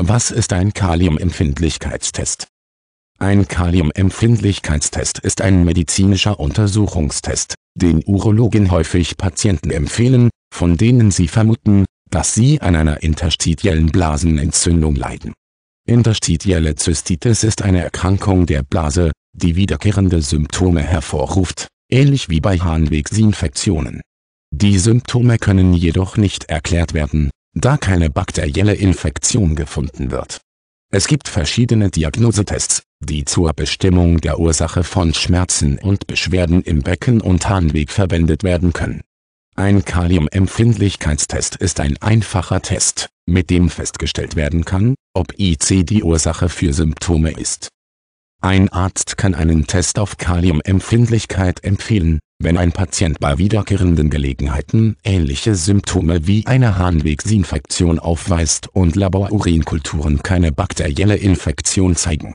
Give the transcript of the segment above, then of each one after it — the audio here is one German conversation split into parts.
Was ist ein Kaliumempfindlichkeitstest? Ein Kaliumempfindlichkeitstest ist ein medizinischer Untersuchungstest, den Urologen häufig Patienten empfehlen, von denen sie vermuten, dass sie an einer interstitiellen Blasenentzündung leiden. Interstitielle Zystitis ist eine Erkrankung der Blase, die wiederkehrende Symptome hervorruft, ähnlich wie bei Harnwegsinfektionen. Die Symptome können jedoch nicht erklärt werden da keine bakterielle Infektion gefunden wird. Es gibt verschiedene Diagnosetests, die zur Bestimmung der Ursache von Schmerzen und Beschwerden im Becken- und Harnweg verwendet werden können. Ein Kaliumempfindlichkeitstest ist ein einfacher Test, mit dem festgestellt werden kann, ob IC die Ursache für Symptome ist. Ein Arzt kann einen Test auf Kaliumempfindlichkeit empfehlen, wenn ein Patient bei wiederkehrenden Gelegenheiten ähnliche Symptome wie eine Harnwegsinfektion aufweist und Laborurinkulturen keine bakterielle Infektion zeigen.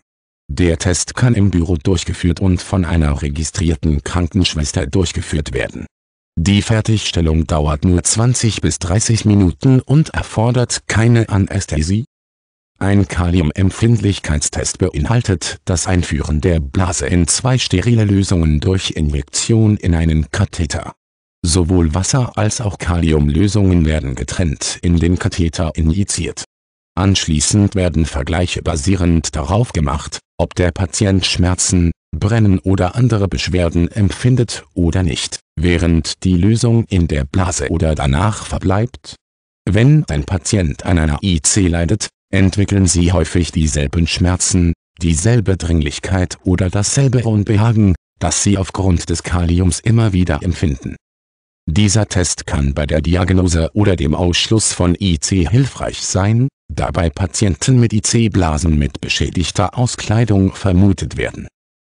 Der Test kann im Büro durchgeführt und von einer registrierten Krankenschwester durchgeführt werden. Die Fertigstellung dauert nur 20 bis 30 Minuten und erfordert keine Anästhesie ein Kaliumempfindlichkeitstest beinhaltet das Einführen der Blase in zwei sterile Lösungen durch Injektion in einen Katheter. Sowohl Wasser als auch Kaliumlösungen werden getrennt in den Katheter injiziert. Anschließend werden Vergleiche basierend darauf gemacht, ob der Patient Schmerzen, Brennen oder andere Beschwerden empfindet oder nicht, während die Lösung in der Blase oder danach verbleibt. Wenn ein Patient an einer IC leidet, entwickeln sie häufig dieselben Schmerzen, dieselbe Dringlichkeit oder dasselbe Unbehagen, das sie aufgrund des Kaliums immer wieder empfinden. Dieser Test kann bei der Diagnose oder dem Ausschluss von IC hilfreich sein, da bei Patienten mit IC-Blasen mit beschädigter Auskleidung vermutet werden.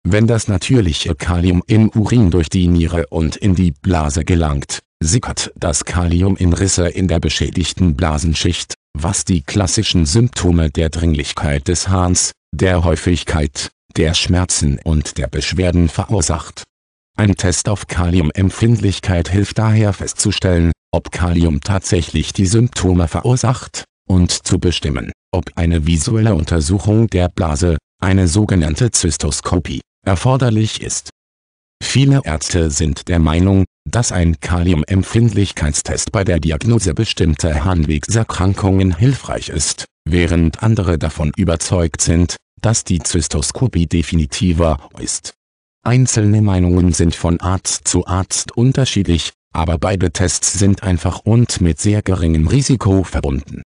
Wenn das natürliche Kalium im Urin durch die Niere und in die Blase gelangt, sickert das Kalium in Risse in der beschädigten Blasenschicht, was die klassischen Symptome der Dringlichkeit des Harns, der Häufigkeit, der Schmerzen und der Beschwerden verursacht. Ein Test auf Kaliumempfindlichkeit hilft daher festzustellen, ob Kalium tatsächlich die Symptome verursacht, und zu bestimmen, ob eine visuelle Untersuchung der Blase, eine sogenannte Zystoskopie, erforderlich ist. Viele Ärzte sind der Meinung, dass ein Kaliumempfindlichkeitstest bei der Diagnose bestimmter Harnwegserkrankungen hilfreich ist, während andere davon überzeugt sind, dass die Zystoskopie definitiver ist. Einzelne Meinungen sind von Arzt zu Arzt unterschiedlich, aber beide Tests sind einfach und mit sehr geringem Risiko verbunden.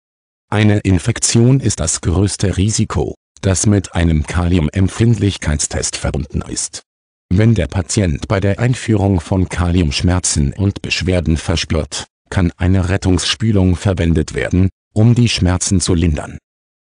Eine Infektion ist das größte Risiko, das mit einem Kaliumempfindlichkeitstest verbunden ist. Wenn der Patient bei der Einführung von Kalium Schmerzen und Beschwerden verspürt, kann eine Rettungsspülung verwendet werden, um die Schmerzen zu lindern